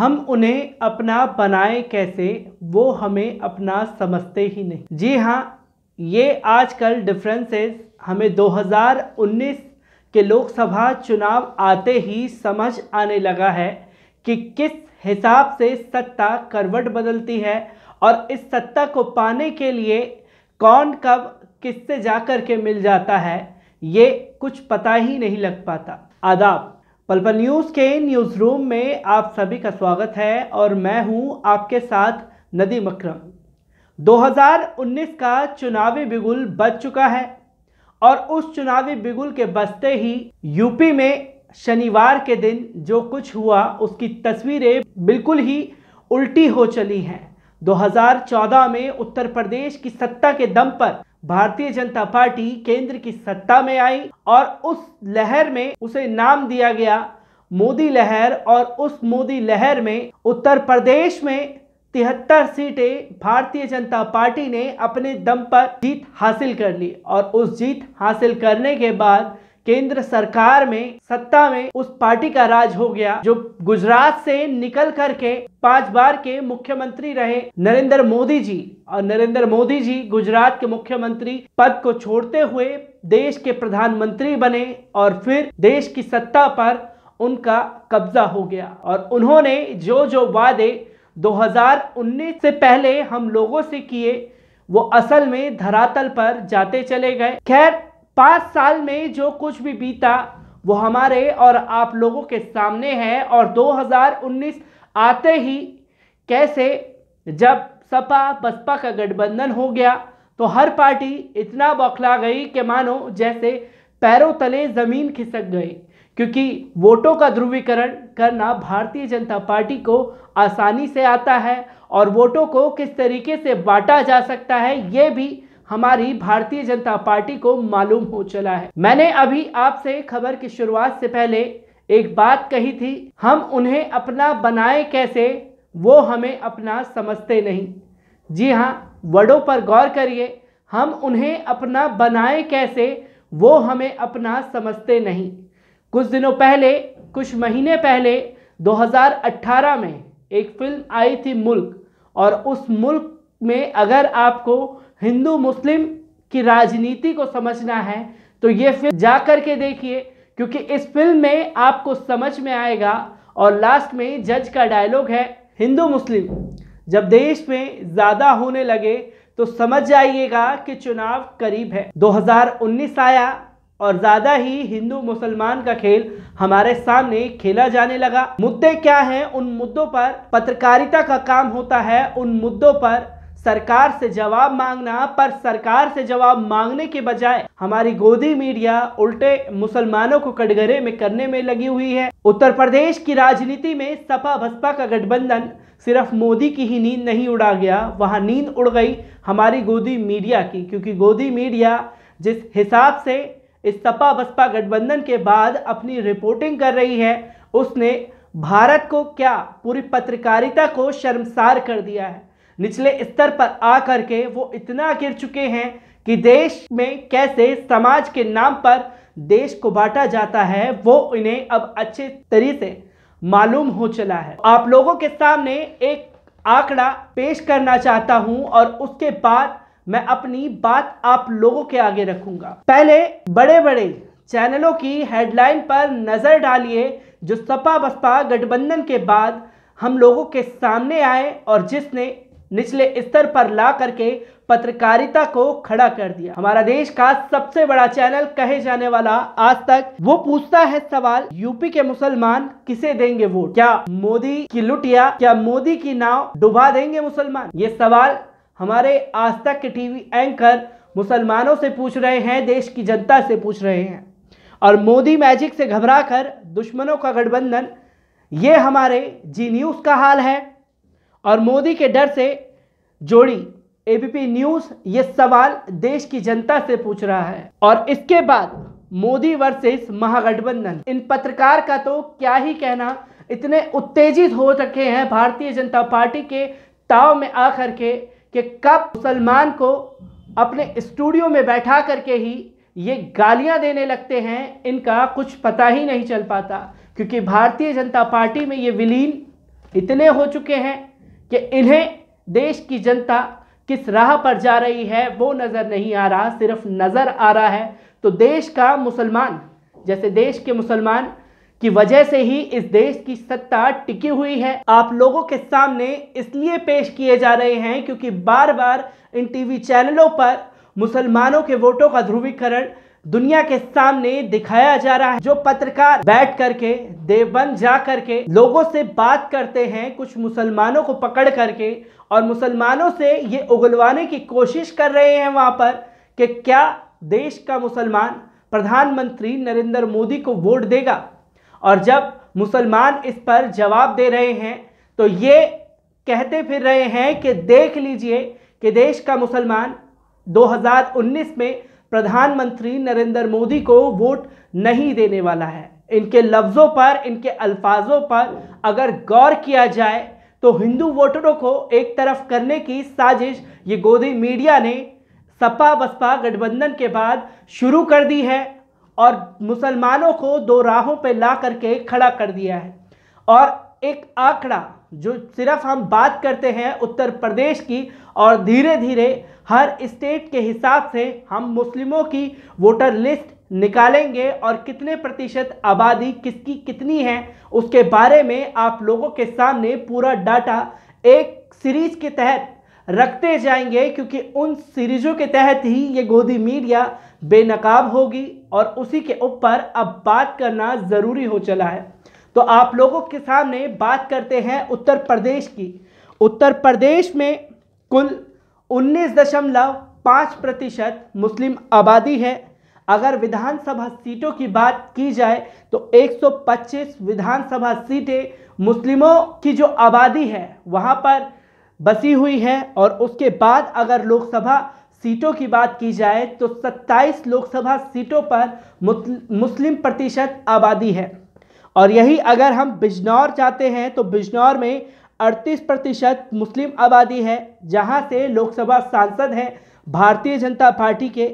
हम उन्हें अपना बनाए कैसे वो हमें अपना समझते ही नहीं जी हाँ ये आजकल डिफरेंसेस हमें 2019 के लोकसभा चुनाव आते ही समझ आने लगा है कि किस हिसाब से सत्ता करवट बदलती है और इस सत्ता को पाने के लिए कौन कब किससे जा कर के मिल जाता है ये कुछ पता ही नहीं लग पाता आदाब पलपल न्यूज़ के न्यूज़ रूम में आप सभी का स्वागत है और मैं हूं आपके साथ नदी मकरम 2019 का चुनावी बिगुल बज चुका है और उस चुनावी बिगुल के बजते ही यूपी में शनिवार के दिन जो कुछ हुआ उसकी तस्वीरें बिल्कुल ही उल्टी हो चली हैं 2014 में उत्तर प्रदेश की सत्ता के दम पर भारतीय जनता पार्टी केंद्र की सत्ता में आई और उस लहर में उसे नाम दिया गया मोदी लहर और उस मोदी लहर में उत्तर प्रदेश में तिहत्तर सीटें भारतीय जनता पार्टी ने अपने दम पर जीत हासिल कर ली और उस जीत हासिल करने के बाद केंद्र सरकार में सत्ता में उस पार्टी का राज हो गया जो गुजरात से निकल करके पांच बार के मुख्यमंत्री रहे नरेंद्र मोदी जी और नरेंद्र मोदी जी गुजरात के मुख्यमंत्री पद को छोड़ते हुए देश के प्रधानमंत्री बने और फिर देश की सत्ता पर उनका कब्जा हो गया और उन्होंने जो जो वादे 2019 से पहले हम लोगों से किए वो असल में धरातल पर जाते चले गए खैर पाँच साल में जो कुछ भी बीता वो हमारे और आप लोगों के सामने है और 2019 आते ही कैसे जब सपा बसपा का गठबंधन हो गया तो हर पार्टी इतना बौखला गई कि मानो जैसे पैरों तले ज़मीन खिसक गई क्योंकि वोटों का ध्रुवीकरण करना भारतीय जनता पार्टी को आसानी से आता है और वोटों को किस तरीके से बांटा जा सकता है ये भी हमारी भारतीय जनता पार्टी को मालूम हो चला है मैंने अभी आपसे खबर की शुरुआत से पहले एक बात कही थी हम उन्हें अपना बनाए कैसे वो हमें अपना समझते नहीं जी हाँ वर्डों पर गौर करिए हम उन्हें अपना बनाए कैसे वो हमें अपना समझते नहीं कुछ दिनों पहले कुछ महीने पहले 2018 में एक फिल्म आई थी मुल्क और उस मुल्क में अगर आपको हिंदू मुस्लिम की राजनीति को समझना है तो ये फिल्म जा कर के देखिए क्योंकि इस फिल्म में आपको समझ में आएगा और लास्ट में जज का डायलॉग है हिंदू मुस्लिम जब देश में ज़्यादा होने लगे तो समझ जाइएगा कि चुनाव करीब है 2019 आया और ज़्यादा ही हिंदू मुसलमान का खेल हमारे सामने खेला जाने लगा मुद्दे क्या हैं उन मुद्दों पर पत्रकारिता का काम होता है उन मुद्दों पर सरकार से जवाब मांगना पर सरकार से जवाब मांगने के बजाय हमारी गोदी मीडिया उल्टे मुसलमानों को कटघरे में करने में लगी हुई है उत्तर प्रदेश की राजनीति में सपा बसपा का गठबंधन सिर्फ मोदी की ही नींद नहीं उड़ा गया वहां नींद उड़ गई हमारी गोदी मीडिया की क्योंकि गोदी मीडिया जिस हिसाब से इस सपा बसपा गठबंधन के बाद अपनी रिपोर्टिंग कर रही है उसने भारत को क्या पूरी पत्रकारिता को शर्मसार कर दिया है निचले स्तर पर आकर के वो इतना गिर चुके हैं कि देश में कैसे समाज के नाम पर देश को बांटा जाता है वो इन्हें अब अच्छे तरीके से मालूम हो चला है आप लोगों के सामने एक आंकड़ा पेश करना चाहता हूं और उसके बाद मैं अपनी बात आप लोगों के आगे रखूंगा पहले बड़े बड़े चैनलों की हेडलाइन पर नज़र डालिए जो सपा बसपा गठबंधन के बाद हम लोगों के सामने आए और जिसने निचले स्तर पर ला करके पत्रकारिता को खड़ा कर दिया हमारा देश का सबसे बड़ा चैनल कहे जाने वाला आज तक वो पूछता है सवाल यूपी के मुसलमान किसे देंगे वोट क्या मोदी की लुटिया क्या मोदी की नाव डुबा देंगे मुसलमान ये सवाल हमारे आज तक के टीवी एंकर मुसलमानों से पूछ रहे हैं देश की जनता से पूछ रहे हैं और मोदी मैजिक से घबरा कर दुश्मनों का गठबंधन ये हमारे जी न्यूज़ का हाल है और मोदी के डर से जोड़ी एबीपी न्यूज ये सवाल देश की जनता से पूछ रहा है और इसके बाद मोदी वर्सेस महागठबंधन इन पत्रकार का तो क्या ही कहना इतने उत्तेजित हो रखे हैं भारतीय जनता पार्टी के ताव में आकर के कि कब मुसलमान को अपने स्टूडियो में बैठा करके ही ये गालियां देने लगते हैं इनका कुछ पता ही नहीं चल पाता क्योंकि भारतीय जनता पार्टी में ये विलीन इतने हो चुके हैं कि इन्हें देश की जनता किस राह पर जा रही है वो नज़र नहीं आ रहा सिर्फ नज़र आ रहा है तो देश का मुसलमान जैसे देश के मुसलमान की वजह से ही इस देश की सत्ता टिकी हुई है आप लोगों के सामने इसलिए पेश किए जा रहे हैं क्योंकि बार बार इन टीवी चैनलों पर मुसलमानों के वोटों का ध्रुवीकरण दुनिया के सामने दिखाया जा रहा है जो पत्रकार बैठ करके देवबंद जा करके लोगों से बात करते हैं कुछ मुसलमानों को पकड़ करके और मुसलमानों से ये उगलवाने की कोशिश कर रहे हैं वहाँ पर कि क्या देश का मुसलमान प्रधानमंत्री नरेंद्र मोदी को वोट देगा और जब मुसलमान इस पर जवाब दे रहे हैं तो ये कहते फिर रहे हैं कि देख लीजिए कि देश का मुसलमान 2019 में प्रधानमंत्री नरेंद्र मोदी को वोट नहीं देने वाला है इनके लफ्ज़ों पर इनके अल्फाजों पर अगर गौर किया जाए तो हिंदू वोटरों को एक तरफ करने की साजिश ये गोदी मीडिया ने सपा बसपा गठबंधन के बाद शुरू कर दी है और मुसलमानों को दो राहों पर ला करके खड़ा कर दिया है और एक आंकड़ा जो सिर्फ हम बात करते हैं उत्तर प्रदेश की और धीरे धीरे हर स्टेट के हिसाब से हम मुस्लिमों की वोटर लिस्ट निकालेंगे और कितने प्रतिशत आबादी किसकी कितनी है उसके बारे में आप लोगों के सामने पूरा डाटा एक सीरीज के तहत रखते जाएंगे क्योंकि उन सीरीजों के तहत ही ये गोदी मीडिया बेनकाब होगी और उसी के ऊपर अब बात करना ज़रूरी हो चला है तो आप लोगों के सामने बात करते हैं उत्तर प्रदेश की उत्तर प्रदेश में कुल उन्नीस दशमलव पाँच प्रतिशत मुस्लिम आबादी है अगर विधानसभा सीटों की बात की जाए तो 125 विधानसभा सीटें मुस्लिमों की जो आबादी है वहाँ पर बसी हुई है और उसके बाद अगर लोकसभा सीटों की बात की जाए तो 27 लोकसभा सीटों पर मुस्लिम प्रतिशत आबादी है और यही अगर हम बिजनौर जाते हैं तो बिजनौर में 38 प्रतिशत मुस्लिम आबादी है जहां से लोकसभा सांसद हैं भारतीय जनता पार्टी के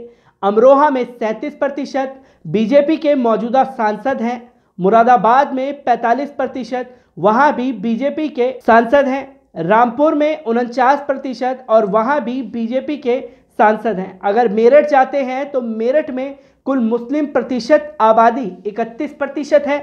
अमरोहा में 37 प्रतिशत बीजेपी के मौजूदा सांसद हैं मुरादाबाद में 45 प्रतिशत वहाँ भी बीजेपी के सांसद हैं रामपुर में उनचास प्रतिशत और वहाँ भी बीजेपी के सांसद हैं अगर मेरठ जाते हैं तो मेरठ में कुल मुस्लिम प्रतिशत आबादी 31 प्रतिशत है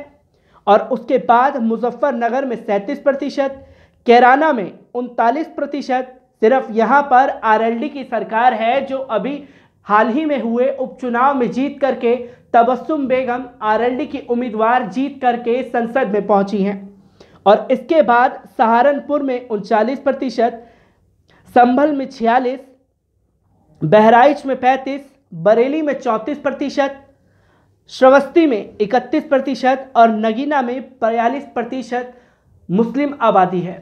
और उसके बाद मुजफ्फरनगर में सैंतीस प्रतिशत कैराना में उनतालीस प्रतिशत सिर्फ यहाँ पर आरएलडी की सरकार है जो अभी हाल ही में हुए उपचुनाव में जीत करके तबस्सुम बेगम आरएलडी की उम्मीदवार जीत करके संसद में पहुंची हैं और इसके बाद सहारनपुर में उनचालीस प्रतिशत संभल में छियालीस बहराइच में पैंतीस बरेली में चौंतीस प्रतिशत श्रवस्ती में 31 प्रतिशत और नगीना में बयालीस प्रतिशत मुस्लिम आबादी है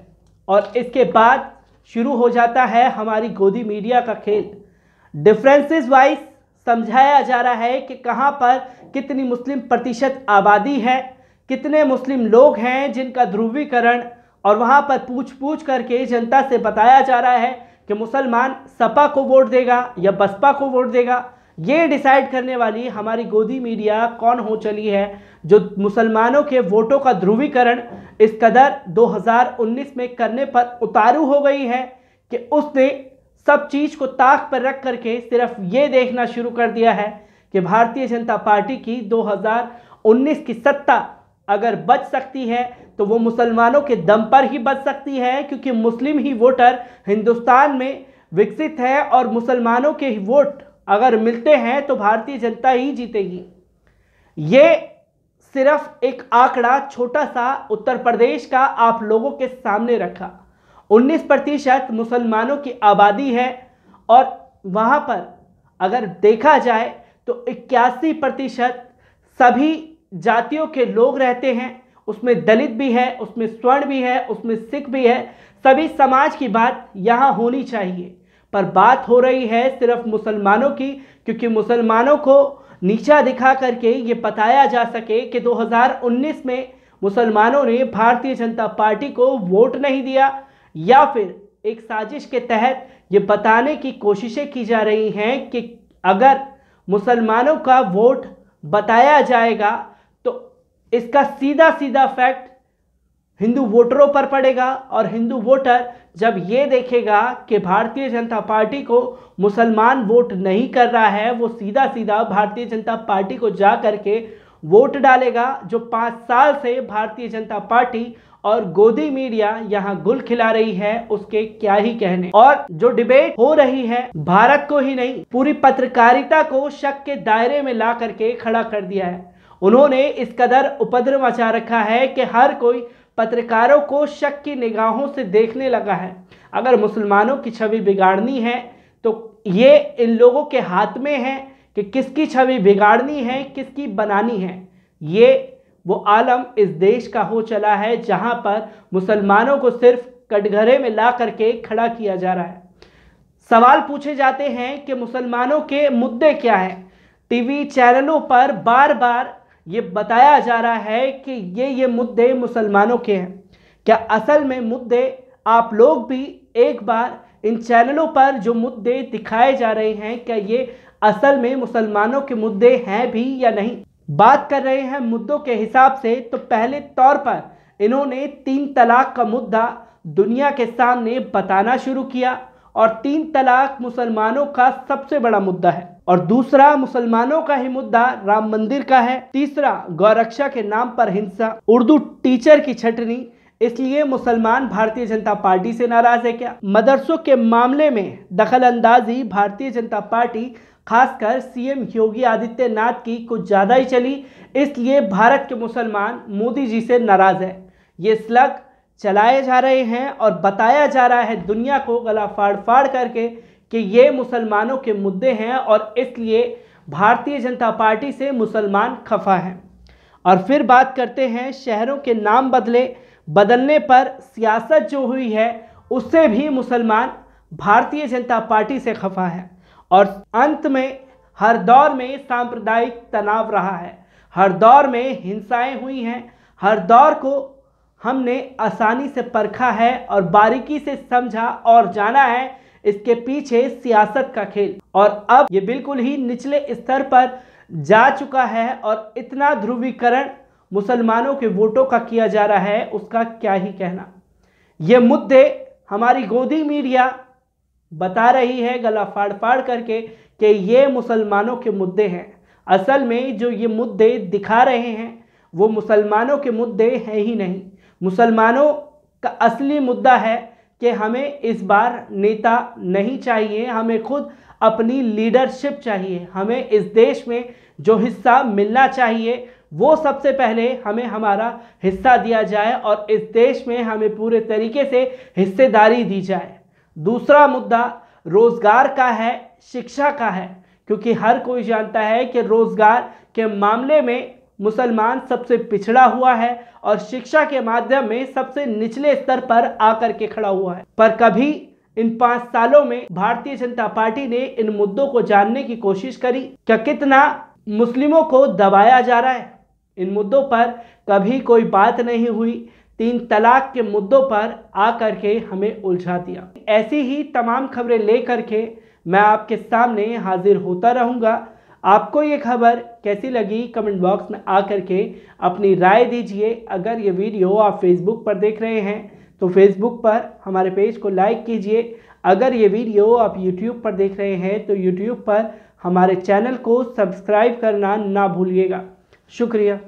और इसके बाद शुरू हो जाता है हमारी गोदी मीडिया का खेल डिफरेंसेस वाइज समझाया जा रहा है कि कहाँ पर कितनी मुस्लिम प्रतिशत आबादी है कितने मुस्लिम लोग हैं जिनका ध्रुवीकरण और वहाँ पर पूछ पूछ करके जनता से बताया जा रहा है कि मुसलमान सपा को वोट देगा या बसपा को वोट देगा ये डिसाइड करने वाली हमारी गोदी मीडिया कौन हो चली है जो मुसलमानों के वोटों का ध्रुवीकरण इस कदर 2019 में करने पर उतारू हो गई है कि उसने सब चीज़ को ताक पर रख करके सिर्फ ये देखना शुरू कर दिया है कि भारतीय जनता पार्टी की 2019 की सत्ता अगर बच सकती है तो वो मुसलमानों के दम पर ही बच सकती है क्योंकि मुस्लिम ही वोटर हिंदुस्तान में विकसित है और मुसलमानों के ही वोट अगर मिलते हैं तो भारतीय जनता ही जीतेगी ये सिर्फ एक आंकड़ा छोटा सा उत्तर प्रदेश का आप लोगों के सामने रखा 19 प्रतिशत मुसलमानों की आबादी है और वहाँ पर अगर देखा जाए तो इक्यासी प्रतिशत सभी जातियों के लोग रहते हैं उसमें दलित भी है उसमें स्वर्ण भी है उसमें सिख भी है सभी समाज की बात यहाँ होनी चाहिए पर बात हो रही है सिर्फ मुसलमानों की क्योंकि मुसलमानों को नीचा दिखा करके ये बताया जा सके कि 2019 में मुसलमानों ने भारतीय जनता पार्टी को वोट नहीं दिया या फिर एक साजिश के तहत ये बताने की कोशिशें की जा रही हैं कि अगर मुसलमानों का वोट बताया जाएगा तो इसका सीधा सीधा फैक्ट हिंदू वोटरों पर पड़ेगा और हिंदू वोटर जब ये देखेगा कि भारतीय जनता पार्टी को मुसलमान वोट नहीं कर रहा है वो सीधा सीधा भारतीय जनता पार्टी को जा करके वोट डालेगा जो पाँच साल से भारतीय जनता पार्टी और गोदी मीडिया यहाँ गुल खिला रही है उसके क्या ही कहने और जो डिबेट हो रही है भारत को ही नहीं पूरी पत्रकारिता को शक के दायरे में ला करके खड़ा कर दिया है उन्होंने इस कदर उपद्रव मचा रखा है कि हर कोई पत्रकारों को शक की निगाहों से देखने लगा है अगर मुसलमानों की छवि बिगाड़नी है तो ये इन लोगों के हाथ में है कि किसकी छवि बिगाड़नी है किसकी बनानी है ये वो आलम इस देश का हो चला है जहाँ पर मुसलमानों को सिर्फ कटघरे में ला करके खड़ा किया जा रहा है सवाल पूछे जाते हैं कि मुसलमानों के मुद्दे क्या हैं टीवी चैनलों पर बार बार ये बताया जा रहा है कि ये ये मुद्दे मुसलमानों के हैं क्या असल में मुद्दे आप लोग भी एक बार इन चैनलों पर जो मुद्दे दिखाए जा रहे हैं क्या ये असल में मुसलमानों के मुद्दे हैं भी या नहीं बात कर रहे हैं मुद्दों के हिसाब से तो पहले तौर पर इन्होंने तीन तलाक का मुद्दा दुनिया के सामने बताना शुरू किया और तीन तलाक मुसलमानों का सबसे बड़ा मुद्दा है और दूसरा मुसलमानों का ही मुद्दा राम मंदिर का है तीसरा गौरक्षा के नाम पर हिंसा उर्दू टीचर की छटनी इसलिए मुसलमान भारतीय जनता पार्टी से नाराज है क्या मदरसों के मामले में दखल अंदाजी भारतीय जनता पार्टी खासकर सीएम योगी आदित्यनाथ की कुछ ज़्यादा ही चली इसलिए भारत के मुसलमान मोदी जी से नाराज़ है ये स्लग चलाए जा रहे हैं और बताया जा रहा है दुनिया को गला फाड़ फाड़ करके कि ये मुसलमानों के मुद्दे हैं और इसलिए भारतीय जनता पार्टी से मुसलमान खफा हैं और फिर बात करते हैं शहरों के नाम बदले बदलने पर सियासत जो हुई है उससे भी मुसलमान भारतीय जनता पार्टी से खफा है और अंत में हर दौर में सांप्रदायिक तनाव रहा है हर दौर में हिंसाएं हुई हैं हर दौर को हमने आसानी से परखा है और बारीकी से समझा और जाना है इसके पीछे सियासत का खेल और अब ये बिल्कुल ही निचले स्तर पर जा चुका है और इतना ध्रुवीकरण मुसलमानों के वोटों का किया जा रहा है उसका क्या ही कहना ये मुद्दे हमारी गोदी मीडिया बता रही है गला फाड़ फाड़ करके कि ये मुसलमानों के मुद्दे हैं असल में जो ये मुद्दे दिखा रहे हैं वो मुसलमानों के मुद्दे हैं ही नहीं मुसलमानों का असली मुद्दा है कि हमें इस बार नेता नहीं चाहिए हमें खुद अपनी लीडरशिप चाहिए हमें इस देश में जो हिस्सा मिलना चाहिए वो सबसे पहले हमें हमारा हिस्सा दिया जाए और इस देश में हमें पूरे तरीके से हिस्सेदारी दी जाए दूसरा मुद्दा रोज़गार का है शिक्षा का है क्योंकि हर कोई जानता है कि रोज़गार के मामले में मुसलमान सबसे पिछड़ा हुआ है और शिक्षा के माध्यम में सबसे निचले स्तर पर आकर के खड़ा हुआ है पर कभी इन पांच सालों में भारतीय जनता पार्टी ने इन मुद्दों को जानने की कोशिश करी क्या कितना मुस्लिमों को दबाया जा रहा है इन मुद्दों पर कभी कोई बात नहीं हुई तीन तलाक के मुद्दों पर आकर के हमें उलझा दिया ऐसी ही तमाम खबरें लेकर के मैं आपके सामने हाजिर होता रहूंगा आपको ये खबर कैसी लगी कमेंट बॉक्स में आकर के अपनी राय दीजिए अगर ये वीडियो आप फेसबुक पर देख रहे हैं तो फेसबुक पर हमारे पेज को लाइक कीजिए अगर ये वीडियो आप यूट्यूब पर देख रहे हैं तो यूट्यूब पर हमारे चैनल को सब्सक्राइब करना ना भूलिएगा शुक्रिया